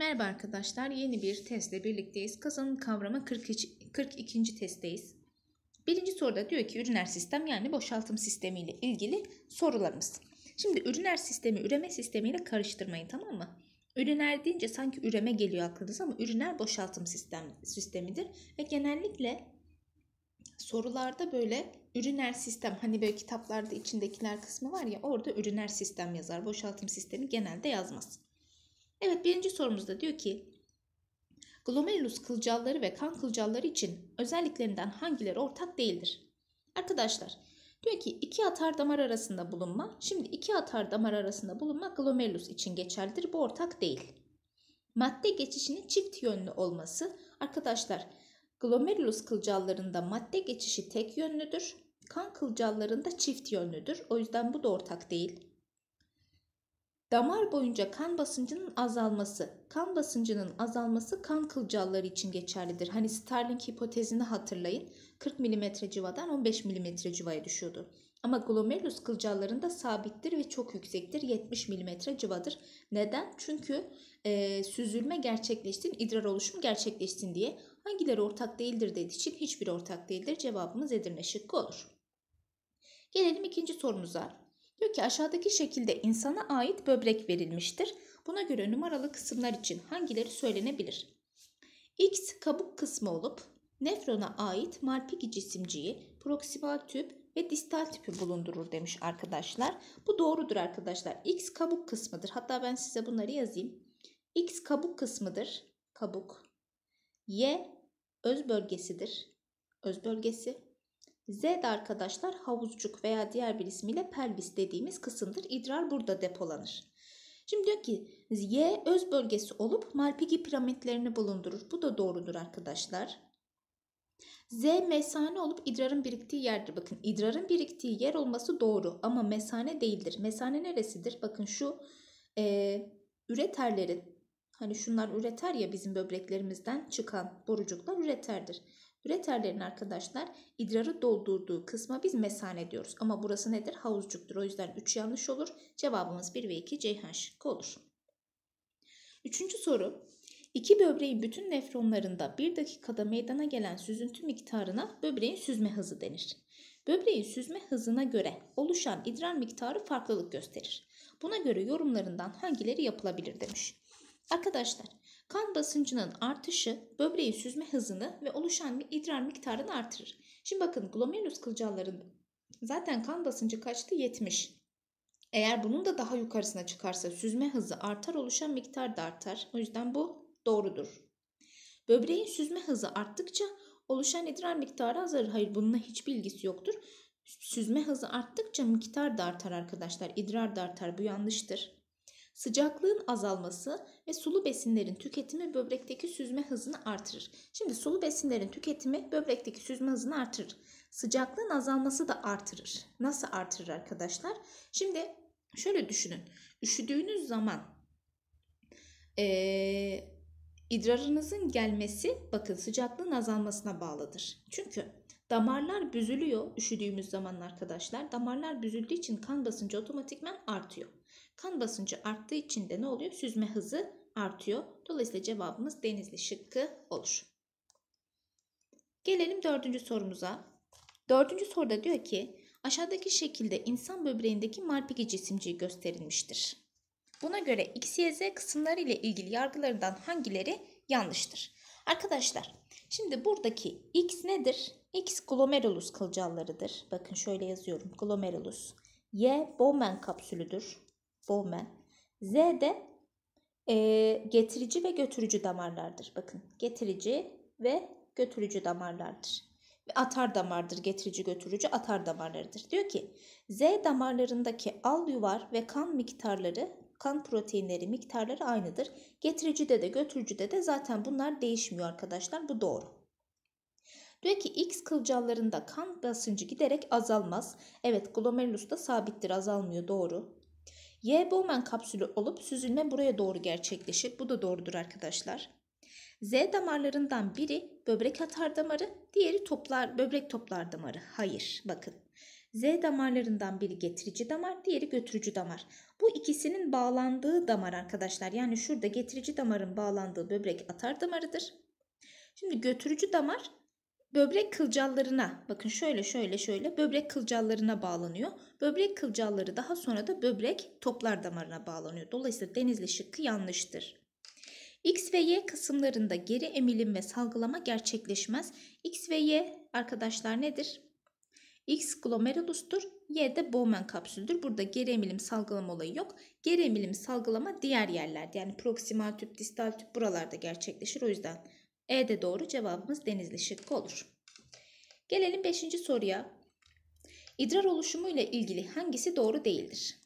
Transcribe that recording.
Merhaba arkadaşlar, yeni bir testle birlikteyiz. Kazanın kavramı 42. testteyiz. Birinci soruda diyor ki üriner sistem yani boşaltım sistemi ile ilgili sorularımız. Şimdi üriner sistemi üreme sistemiyle karıştırmayın tamam mı? Üriner deyince sanki üreme geliyor aklınıza ama üriner boşaltım sistem, sistemidir. Ve genellikle sorularda böyle üriner sistem hani böyle kitaplarda içindekiler kısmı var ya orada üriner sistem yazar. Boşaltım sistemi genelde yazmaz. Evet birinci sorumuzda diyor ki glomerulus kılcalları ve kan kılcalları için özelliklerinden hangileri ortak değildir? Arkadaşlar diyor ki iki atar damar arasında bulunma. Şimdi iki atar damar arasında bulunma glomerulus için geçerlidir. Bu ortak değil. Madde geçişinin çift yönlü olması. Arkadaşlar glomerulus kılcallarında madde geçişi tek yönlüdür. Kan kılcallarında çift yönlüdür. O yüzden bu da ortak değil. Damar boyunca kan basıncının azalması. Kan basıncının azalması kan kılcalları için geçerlidir. Hani Starling hipotezini hatırlayın. 40 mm civadan 15 mm civaya düşüyordu. Ama glomerulus kılcallarında sabittir ve çok yüksektir. 70 mm civadır. Neden? Çünkü e, süzülme gerçekleştin, idrar oluşumu gerçekleştin diye. Hangileri ortak değildir dediği için hiçbir ortak değildir. Cevabımız Edirne şıkkı olur. Gelelim ikinci sorumuza. Diyor ki aşağıdaki şekilde insana ait böbrek verilmiştir. Buna göre numaralı kısımlar için hangileri söylenebilir? X kabuk kısmı olup nefrona ait marpiki cisimciği, proksimal tüp ve distal tüpü bulundurur demiş arkadaşlar. Bu doğrudur arkadaşlar. X kabuk kısmıdır. Hatta ben size bunları yazayım. X kabuk kısmıdır. Kabuk. Y öz bölgesidir. Öz bölgesi. Z arkadaşlar havuzcuk veya diğer bir ismiyle pelvis dediğimiz kısımdır. İdrar burada depolanır. Şimdi diyor ki Y öz bölgesi olup Malpighi piramitlerini bulundurur. Bu da doğrudur arkadaşlar. Z mesane olup idrarın biriktiği yerdir. Bakın idrarın biriktiği yer olması doğru ama mesane değildir. Mesane neresidir? Bakın şu e, üreterlerin hani şunlar üreter ya bizim böbreklerimizden çıkan borucuklar üreterdir. Üreterlerin arkadaşlar idrarı doldurduğu kısma biz mesane diyoruz. Ama burası nedir? Havuzcuktur. O yüzden 3 yanlış olur. Cevabımız 1 ve 2 Ceyhan şıkkı olur. Üçüncü soru. İki böbreğin bütün nefronlarında 1 dakikada meydana gelen süzüntü miktarına böbreğin süzme hızı denir. Böbreğin süzme hızına göre oluşan idrar miktarı farklılık gösterir. Buna göre yorumlarından hangileri yapılabilir demiş. Arkadaşlar Kan basıncının artışı böbreği süzme hızını ve oluşan idrar miktarını artırır. Şimdi bakın glomerulus kılcalların zaten kan basıncı kaçtı? 70. Eğer bunun da daha yukarısına çıkarsa süzme hızı artar, oluşan miktar da artar. O yüzden bu doğrudur. Böbreğin süzme hızı arttıkça oluşan idrar miktarı azalır. Hayır bununla hiçbir ilgisi yoktur. Süzme hızı arttıkça miktar da artar arkadaşlar. İdrar da artar. Bu yanlıştır. Sıcaklığın azalması ve sulu besinlerin tüketimi böbrekteki süzme hızını artırır. Şimdi sulu besinlerin tüketimi böbrekteki süzme hızını artırır. Sıcaklığın azalması da artırır. Nasıl artırır arkadaşlar? Şimdi şöyle düşünün. Üşüdüğünüz zaman ee, idrarınızın gelmesi bakın sıcaklığın azalmasına bağlıdır. Çünkü damarlar büzülüyor üşüdüğümüz zaman arkadaşlar. Damarlar büzüldüğü için kan basıncı otomatikmen artıyor. Kan basıncı arttığı için de ne oluyor? Süzme hızı artıyor. Dolayısıyla cevabımız denizli şıkkı olur. Gelelim dördüncü sorumuza. Dördüncü soruda diyor ki aşağıdaki şekilde insan böbreğindeki marpiki cisimciği gösterilmiştir. Buna göre X, Y, Z kısımları ile ilgili yargılarından hangileri yanlıştır? Arkadaşlar şimdi buradaki X nedir? X glomerulus kılcallarıdır. Bakın şöyle yazıyorum glomerulus. Y Bowman kapsülüdür. Bowman. Z de e, getirici ve götürücü damarlardır. Bakın getirici ve götürücü damarlardır. Ve atar damardır getirici götürücü atar damarlarıdır. Diyor ki Z damarlarındaki al yuvar ve kan miktarları kan proteinleri miktarları aynıdır. Getiricide de götürücüde de zaten bunlar değişmiyor arkadaşlar. Bu doğru. Diyor ki X kılcallarında kan basıncı giderek azalmaz. Evet glomerulus da sabittir azalmıyor doğru. Y Bowman kapsülü olup süzülme buraya doğru gerçekleşir. Bu da doğrudur arkadaşlar. Z damarlarından biri böbrek atar damarı, diğeri toplar böbrek toplar damarı. Hayır, bakın. Z damarlarından biri getirici damar, diğeri götürücü damar. Bu ikisinin bağlandığı damar arkadaşlar. Yani şurada getirici damarın bağlandığı böbrek atar damarıdır. Şimdi götürücü damar böbrek kılcallarına bakın şöyle şöyle şöyle böbrek kılcallarına bağlanıyor. Böbrek kılcalları daha sonra da böbrek toplar damarına bağlanıyor. Dolayısıyla denizli şıkkı yanlıştır. X ve Y kısımlarında geri emilim ve salgılama gerçekleşmez. X ve Y arkadaşlar nedir? X glomerulustur, Y de Bowman kapsüldür. Burada geri emilim salgılama olayı yok. Geri emilim salgılama diğer yerlerde yani proksimal tüp, distal tüp buralarda gerçekleşir. O yüzden e de doğru cevabımız denizli şıkkı olur. Gelelim 5. soruya. İdrar oluşumu ile ilgili hangisi doğru değildir?